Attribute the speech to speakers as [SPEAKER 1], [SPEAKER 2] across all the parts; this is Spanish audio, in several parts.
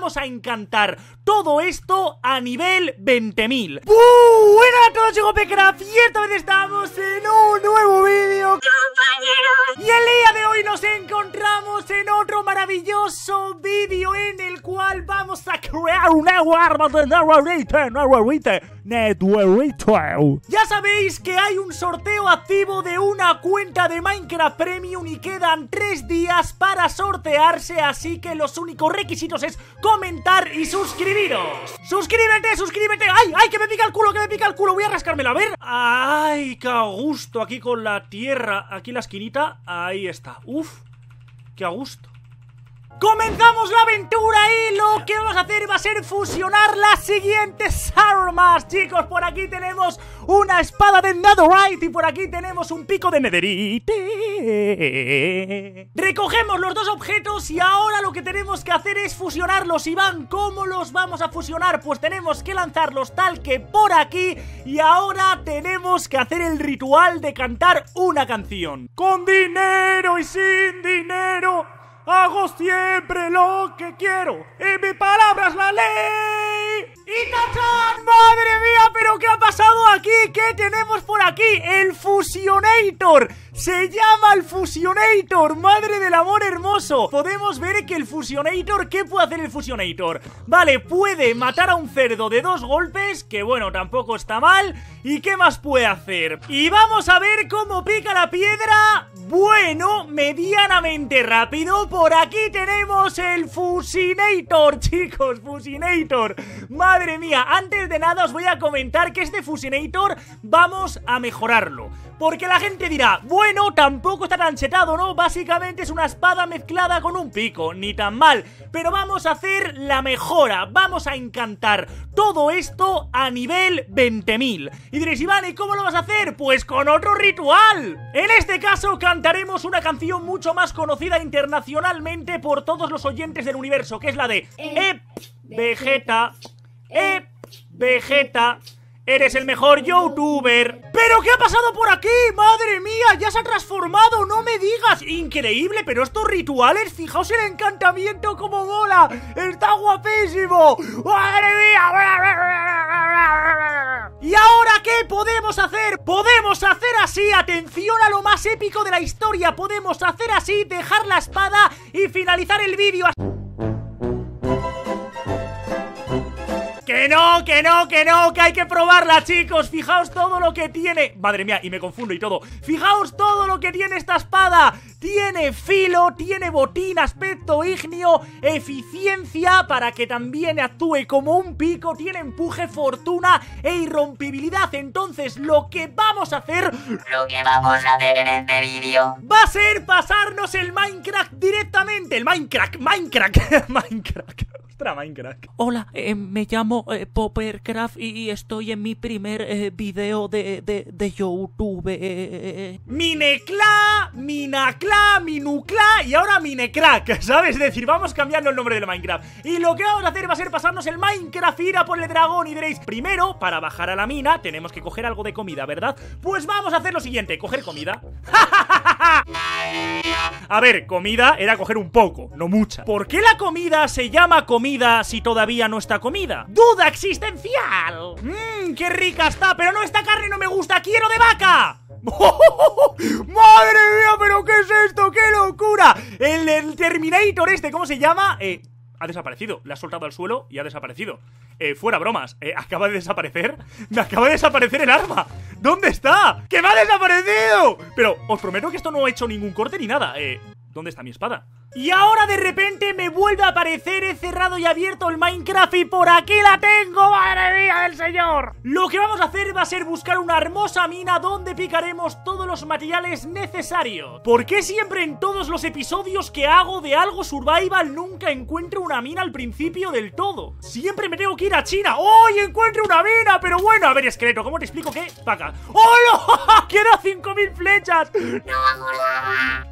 [SPEAKER 1] vamos a encantar. Todo esto a nivel 20.000. Buenas a todos, chicos Pecraft y esta vez estamos en un nuevo vídeo Y el día de hoy nos encontramos en otro maravilloso vídeo En el cual vamos a crear un nuevo arma de Narrowrite, Ya sabéis que hay un sorteo activo de una cuenta de Minecraft Premium Y quedan tres días para sortearse Así que los únicos requisitos es comentar y suscribiros Suscríbete, suscríbete, ay, ay, que me pica el culo, que me pica el culo, voy a rascarme a ver. ¡Ay, qué a gusto! Aquí con la tierra, aquí en la esquinita, ahí está. ¡Uf! ¡Qué a gusto! ¡Comenzamos la aventura y lo que vamos a hacer va a ser fusionar las siguientes armas! Chicos, por aquí tenemos una espada de Netherite y por aquí tenemos un pico de Netherite. Recogemos los dos objetos y ahora lo que tenemos que hacer es fusionarlos. Iván, ¿cómo los vamos a fusionar? Pues tenemos que lanzarlos tal que por aquí y ahora tenemos que hacer el ritual de cantar una canción. Con dinero y sin dinero... Hago siempre lo que quiero ¡En mi palabra es la ley. ¡Y ¡Madre mía! ¿Pero qué ha pasado aquí? ¿Qué tenemos por aquí? ¡El Fusionator! Se llama el Fusionator, madre del amor hermoso Podemos ver que el Fusionator, ¿qué puede hacer el Fusionator? Vale, puede matar a un cerdo de dos golpes, que bueno, tampoco está mal ¿Y qué más puede hacer? Y vamos a ver cómo pica la piedra Bueno, medianamente rápido Por aquí tenemos el Fusionator, chicos, ¡Fusionator! Madre mía, antes de nada os voy a comentar que este Fusionator vamos a mejorarlo porque la gente dirá, bueno, tampoco está tan chetado, ¿no? Básicamente es una espada mezclada con un pico, ni tan mal. Pero vamos a hacer la mejora, vamos a encantar todo esto a nivel 20.000. Y diréis, Iván, ¿y cómo lo vas a hacer? Pues con otro ritual. En este caso cantaremos una canción mucho más conocida internacionalmente por todos los oyentes del universo, que es la de Ep, Vegeta, Ep, Vegeta. Eres el mejor youtuber. ¿Pero qué ha pasado por aquí? ¡Madre mía! ¡Ya se ha transformado! ¡No me digas! Increíble, pero estos rituales, fijaos el encantamiento como mola. ¡Está guapísimo! ¡Madre mía! ¿Y ahora qué podemos hacer? Podemos hacer así, atención a lo más épico de la historia. Podemos hacer así, dejar la espada y finalizar el vídeo. Que no, que no, que no, que hay que probarla, chicos Fijaos todo lo que tiene Madre mía, y me confundo y todo Fijaos todo lo que tiene esta espada Tiene filo, tiene botín, aspecto ignio Eficiencia para que también actúe como un pico Tiene empuje, fortuna e irrompibilidad Entonces lo que vamos a hacer Lo que vamos a hacer en este vídeo Va a ser pasarnos el Minecraft directamente El Minecraft, Minecraft, Minecraft Minecraft. Hola, eh, me llamo eh, Poppercraft y, estoy en mi primer eh, video de, de, YouTube. Minecla, Minacla, Minucla y ahora Minecrack, ¿sabes? Es decir, vamos cambiando el nombre del Minecraft. Y lo que vamos a hacer va a ser pasarnos el Minecraft a por el dragón y diréis, primero, para bajar a la mina tenemos que coger algo de comida, ¿verdad? Pues vamos a hacer lo siguiente, coger comida. ¡Ja, A ver, comida era coger un poco, no mucha. ¿Por qué la comida se llama comida si todavía no está comida? ¡Duda existencial! ¡Mmm, qué rica está! ¡Pero no, esta carne no me gusta! ¡Quiero de vaca! ¡Madre mía! ¿Pero qué es esto? ¡Qué locura! El, Terminator este, ¿cómo se llama? Eh, ha desaparecido. Le ha soltado al suelo y ha desaparecido. Eh, fuera bromas, eh, acaba de desaparecer. Me acaba de desaparecer el arma. ¿Dónde está? ¡Que me ha desaparecido! Pero os prometo que esto no ha hecho ningún corte ni nada. Eh, ¿Dónde está mi espada? Y ahora de repente me vuelve a aparecer he cerrado y abierto el Minecraft y por aquí la tengo, madre mía del señor Lo que vamos a hacer va a ser buscar una hermosa mina donde picaremos todos los materiales necesarios ¿Por qué siempre en todos los episodios que hago de algo survival nunca encuentro una mina al principio del todo? Siempre me tengo que ir a China ¡Oh! Y encuentro una mina! Pero bueno, a ver esqueleto, ¿cómo te explico qué? Paca ¡Oh no! ¡Queda 5000 flechas! ¡No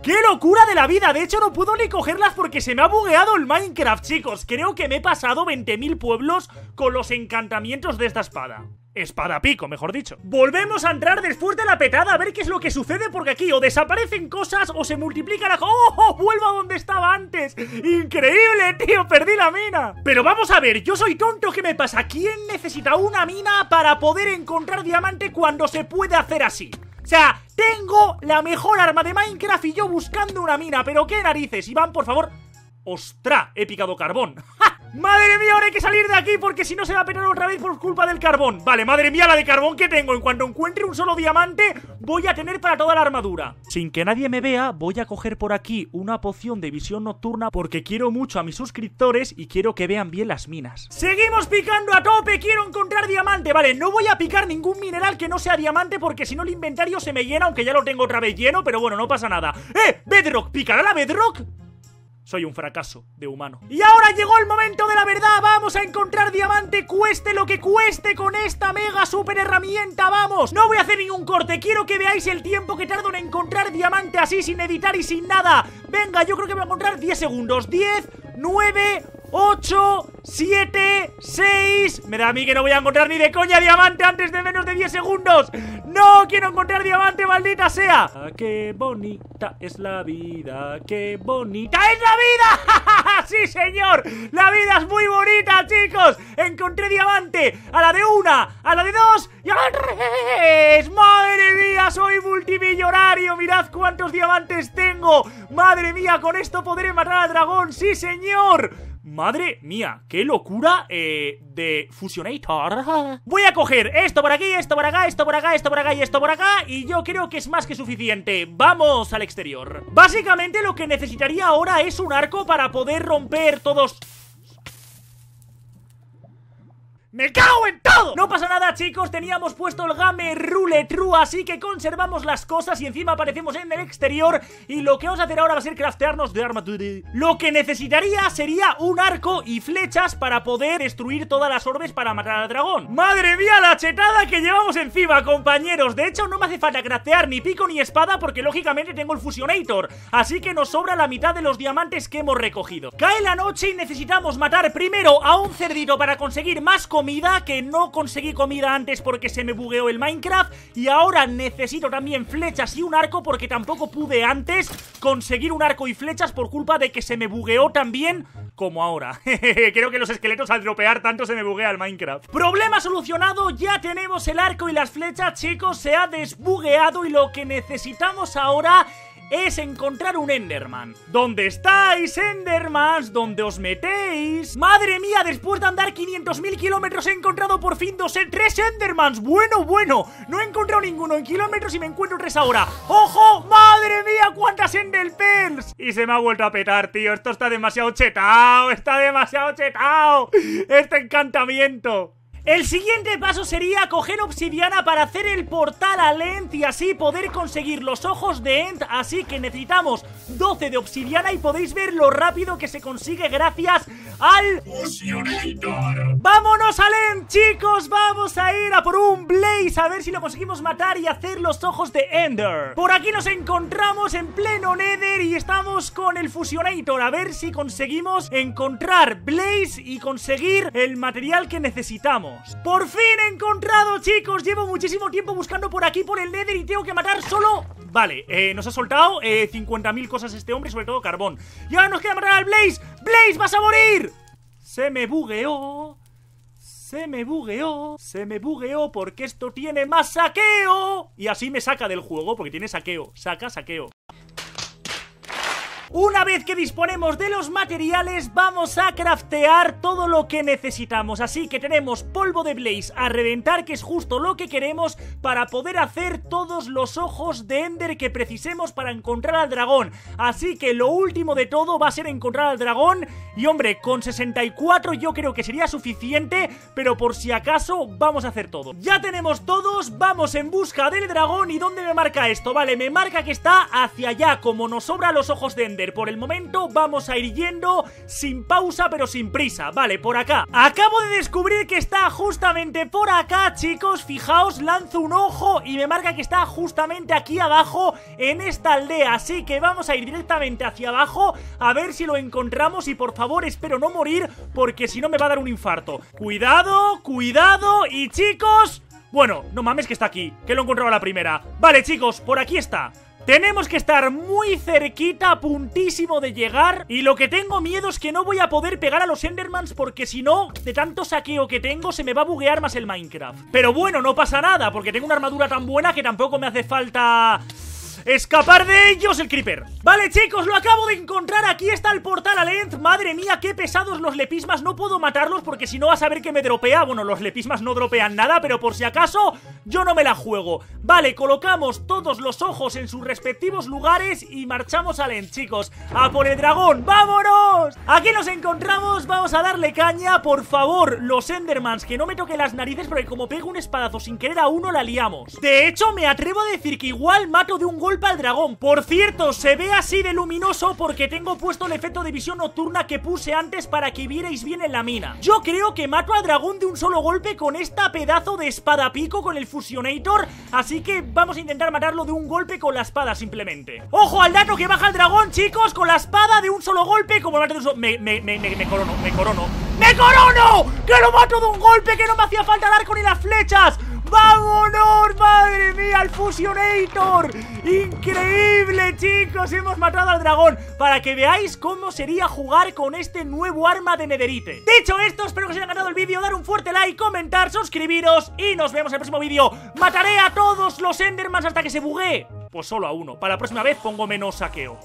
[SPEAKER 1] ¡Qué locura de la vida! De hecho, no puedo ni cogerlas porque se me ha bugueado el Minecraft, chicos. Creo que me he pasado 20.000 pueblos con los encantamientos de esta espada. Espada pico, mejor dicho. Volvemos a entrar después de la petada a ver qué es lo que sucede porque aquí o desaparecen cosas o se multiplican la ¡Oh! oh vuelvo a donde estaba antes! ¡Increíble, tío! ¡Perdí la mina! Pero vamos a ver, yo soy tonto, ¿qué me pasa? ¿Quién necesita una mina para poder encontrar diamante cuando se puede hacer así? O sea, tengo la mejor arma de Minecraft y yo buscando una mina, pero qué narices. Iván, por favor. ¡Ostra! He picado carbón. ¡Ja! ¡Madre mía, ahora hay que salir de aquí porque si no se va a penar otra vez por culpa del carbón! Vale, madre mía, la de carbón que tengo. En cuanto encuentre un solo diamante, voy a tener para toda la armadura. Sin que nadie me vea, voy a coger por aquí una poción de visión nocturna porque quiero mucho a mis suscriptores y quiero que vean bien las minas. ¡Seguimos picando a tope! ¡Quiero encontrar diamante! Vale, no voy a picar ningún mineral que no sea diamante porque si no el inventario se me llena, aunque ya lo tengo otra vez lleno, pero bueno, no pasa nada. ¡Eh! ¡Bedrock! ¿Picará la Bedrock? Soy un fracaso de humano. Y ahora llegó el momento de la verdad. Vamos a encontrar diamante, cueste lo que cueste con esta mega super herramienta. Vamos. No voy a hacer ningún corte. Quiero que veáis el tiempo que tardo en encontrar diamante así, sin editar y sin nada. Venga, yo creo que voy a encontrar 10 segundos. 10, 9, 8, 7, 6 Me da a mí que no voy a encontrar ni de coña diamante antes de menos de 10 segundos No quiero encontrar diamante, maldita sea ah, Qué bonita es la vida, qué bonita es la vida Sí señor, la vida es muy bonita chicos Encontré diamante a la de una, a la de dos y a la Madre mía, soy multimillonario Mirad cuántos diamantes tengo Madre mía, con esto podré matar al dragón, sí señor Madre mía, qué locura eh, de Fusionator. Voy a coger esto por aquí, esto por acá, esto por acá, esto por acá y esto por acá. Y yo creo que es más que suficiente. Vamos al exterior. Básicamente lo que necesitaría ahora es un arco para poder romper todos ¡Me cago en todo! No pasa nada, chicos, teníamos puesto el game rule true, así que conservamos las cosas y encima aparecemos en el exterior y lo que vamos a hacer ahora va a ser craftearnos de armadura. Lo que necesitaría sería un arco y flechas para poder destruir todas las orbes para matar al dragón. ¡Madre mía la chetada que llevamos encima, compañeros! De hecho, no me hace falta craftear ni pico ni espada porque lógicamente tengo el fusionator, así que nos sobra la mitad de los diamantes que hemos recogido. Cae la noche y necesitamos matar primero a un cerdito para conseguir más cosas comida, que no conseguí comida antes porque se me bugueó el Minecraft y ahora necesito también flechas y un arco porque tampoco pude antes conseguir un arco y flechas por culpa de que se me bugueó también como ahora. Creo que los esqueletos al dropear tanto se me buguea el Minecraft. Problema solucionado, ya tenemos el arco y las flechas, chicos, se ha desbugueado y lo que necesitamos ahora es encontrar un Enderman. ¿Dónde estáis, Endermans? ¿Dónde os metéis? ¡Madre mía! Después de andar 500.000 kilómetros he encontrado por fin dos, tres Endermans. Bueno, bueno. No he encontrado ninguno en kilómetros y me encuentro tres ahora. ¡Ojo! ¡Madre mía! ¡Cuántas Enderpens! Y se me ha vuelto a petar, tío. Esto está demasiado chetao. Está demasiado chetao. Este encantamiento. El siguiente paso sería coger obsidiana para hacer el portal a End y así poder conseguir los ojos de End, así que necesitamos 12 de obsidiana y podéis ver lo rápido que se consigue gracias al... Fusionator. ¡Vámonos al End, chicos! Vamos a ir a por un Blaze a ver si lo conseguimos matar y hacer los ojos de Ender. Por aquí nos encontramos en pleno Nether y estamos con el Fusionator a ver si conseguimos encontrar Blaze y conseguir el material que necesitamos. ¡Por fin he encontrado, chicos! Llevo muchísimo tiempo buscando por aquí, por el Nether y tengo que matar solo... Vale, eh, nos ha soltado 50.000 eh, cosas este hombre sobre todo carbón. Y ahora nos queda matar al Blaze. ¡Blaze, vas a morir! Se me bugueó. Se me bugueó, se me bugueó porque esto tiene más saqueo. Y así me saca del juego porque tiene saqueo. Saca, saqueo. Una vez que disponemos de los materiales, vamos a craftear todo lo que necesitamos. Así que tenemos polvo de Blaze a reventar, que es justo lo que queremos para poder hacer todos los ojos de Ender que precisemos para encontrar al dragón. Así que lo último de todo va a ser encontrar al dragón. Y hombre, con 64 yo creo que sería suficiente, pero por si acaso vamos a hacer todo. Ya tenemos todos, vamos en busca del dragón. ¿Y dónde me marca esto? Vale, me marca que está hacia allá, como nos sobra los ojos de Ender. Por el momento vamos a ir yendo sin pausa pero sin prisa. Vale, por acá. Acabo de descubrir que está justamente por acá, chicos. Fijaos, lanzo un ojo y me marca que está justamente aquí abajo en esta aldea. Así que vamos a ir directamente hacia abajo a ver si lo encontramos y por favor espero no morir porque si no me va a dar un infarto. Cuidado, cuidado y chicos... Bueno, no mames que está aquí, que lo he encontrado la primera. Vale, chicos, por aquí está. Tenemos que estar muy cerquita, a puntísimo de llegar. Y lo que tengo miedo es que no voy a poder pegar a los Endermans porque si no, de tanto saqueo que tengo, se me va a buguear más el Minecraft. Pero bueno, no pasa nada porque tengo una armadura tan buena que tampoco me hace falta escapar de ellos el creeper Vale chicos, lo acabo de encontrar, aquí está el portal Lent. Madre mía, qué pesados los lepismas, no puedo matarlos porque si no vas a ver que me dropea Bueno, los lepismas no dropean nada, pero por si acaso yo no me la juego Vale, colocamos todos los ojos en sus respectivos lugares y marchamos a Lent, chicos ¡A por el dragón! ¡Vámonos! Aquí nos encontramos, vamos a darle caña Por favor, los Endermans, que no me toquen las narices Porque como pego un espadazo sin querer a uno la liamos De hecho, me atrevo a decir que igual mato de un golpe al dragón. Por cierto, se ve así de luminoso porque tengo puesto el efecto de visión nocturna que puse antes para que vierais bien en la mina. Yo creo que mato al dragón de un solo golpe con esta pedazo de espada pico con el Fusionator, así que vamos a intentar matarlo de un golpe con la espada simplemente. ¡Ojo al dato que baja el dragón, chicos! Con la espada de un solo golpe, como mate de un solo... Me, me, me, me, me corono, me corono. ¡Me corono! ¡Que lo mato de un golpe! ¡Que no me hacía falta dar con ni las flechas! ¡Vámonos! ¡Madre mía! ¡Al Fusionator! ¡Increíble, chicos! Hemos matado al dragón Para que veáis cómo sería jugar con este nuevo arma de nederite Dicho esto, espero que os haya ganado el vídeo Dar un fuerte like, comentar, suscribiros Y nos vemos en el próximo vídeo Mataré a todos los Endermans hasta que se bugue! Pues solo a uno Para la próxima vez pongo menos saqueo